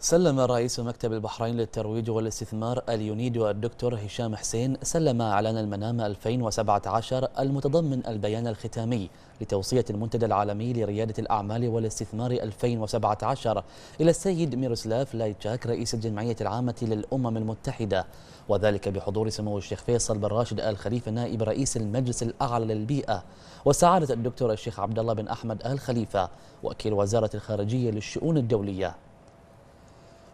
سلم رئيس مكتب البحرين للترويج والاستثمار اليونيدو الدكتور هشام حسين سلم أعلان المنام 2017 المتضمن البيان الختامي لتوصية المنتدى العالمي لريادة الأعمال والاستثمار 2017 إلى السيد ميروسلاف لايتشاك رئيس الجمعية العامة للأمم المتحدة وذلك بحضور سمو الشيخ فيصل بن راشد آل خليفة نائب رئيس المجلس الأعلى للبيئة وسعادة الدكتور الشيخ عبد الله بن أحمد آل خليفة وكيل وزارة الخارجية للشؤون الدولية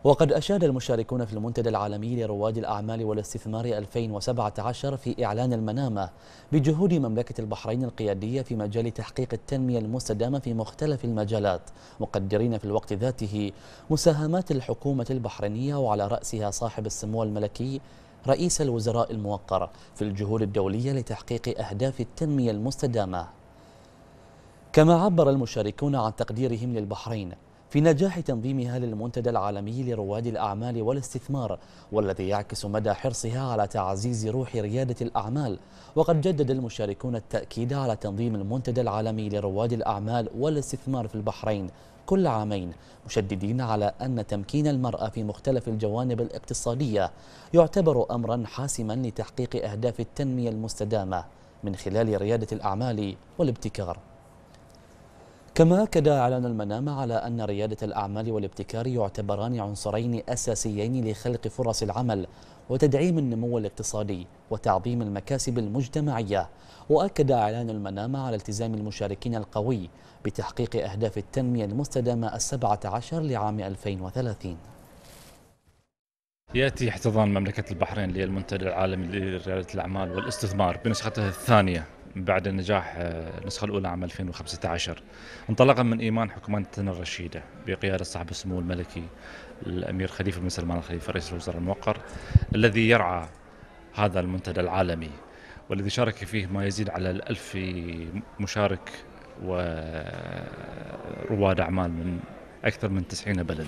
وقد أشاد المشاركون في المنتدى العالمي لرواد الأعمال والاستثمار 2017 في إعلان المنامة بجهود مملكة البحرين القيادية في مجال تحقيق التنمية المستدامة في مختلف المجالات مقدرين في الوقت ذاته مساهمات الحكومة البحرينية وعلى رأسها صاحب السمو الملكي رئيس الوزراء الموقر في الجهود الدولية لتحقيق أهداف التنمية المستدامة كما عبر المشاركون عن تقديرهم للبحرين في نجاح تنظيمها للمنتدى العالمي لرواد الأعمال والاستثمار والذي يعكس مدى حرصها على تعزيز روح ريادة الأعمال وقد جدد المشاركون التأكيد على تنظيم المنتدى العالمي لرواد الأعمال والاستثمار في البحرين كل عامين مشددين على أن تمكين المرأة في مختلف الجوانب الاقتصادية يعتبر أمرا حاسما لتحقيق أهداف التنمية المستدامة من خلال ريادة الأعمال والابتكار كما أكد إعلان المنامة على أن ريادة الأعمال والابتكار يعتبران عنصرين أساسيين لخلق فرص العمل وتدعيم النمو الاقتصادي وتعظيم المكاسب المجتمعية وأكد إعلان المنامة على التزام المشاركين القوي بتحقيق أهداف التنمية المستدامة السبعة عشر لعام 2030 ياتي احتضان مملكه البحرين للمنتدى العالمي لرياده الاعمال والاستثمار بنسخته الثانيه بعد نجاح آه، النسخة الأولى عام 2015 انطلاقا من إيمان حكومتنا الرشيدة بقيادة صاحب السمو الملكي الأمير خليفة بن سلمان الخليفة رئيس الوزراء الموقر الذي يرعى هذا المنتدى العالمي والذي شارك فيه ما يزيد على الألف مشارك ورواد آه، أعمال من أكثر من 90 بلدا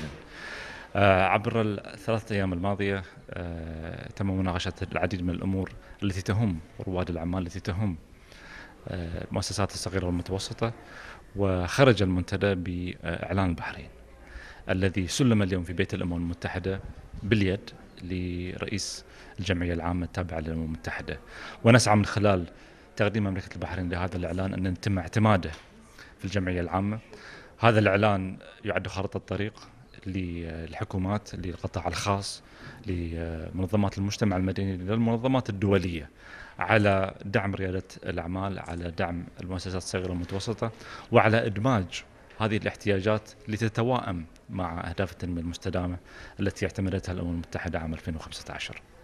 آه، عبر الثلاثة أيام الماضية تم مناقشة العديد من الأمور التي تهم رواد الأعمال التي تهم المؤسسات آه، الصغيرة والمتوسطة وخرج المنتدى بإعلان البحرين الذي سلم اليوم في بيت الأمم المتحدة باليد لرئيس الجمعية العامة التابعة للأمم المتحدة ونسعى من خلال تقديم مملكة البحرين لهذا الإعلان أن يتم اعتماده في الجمعية العامة هذا الإعلان يعد خارطة الطريق للحكومات للقطاع الخاص لمنظمات المجتمع المدني للمنظمات الدوليه على دعم رياده الاعمال على دعم المؤسسات الصغيره والمتوسطه وعلى ادماج هذه الاحتياجات لتتواءم مع اهداف التنميه المستدامه التي اعتمدتها الامم المتحده عام 2015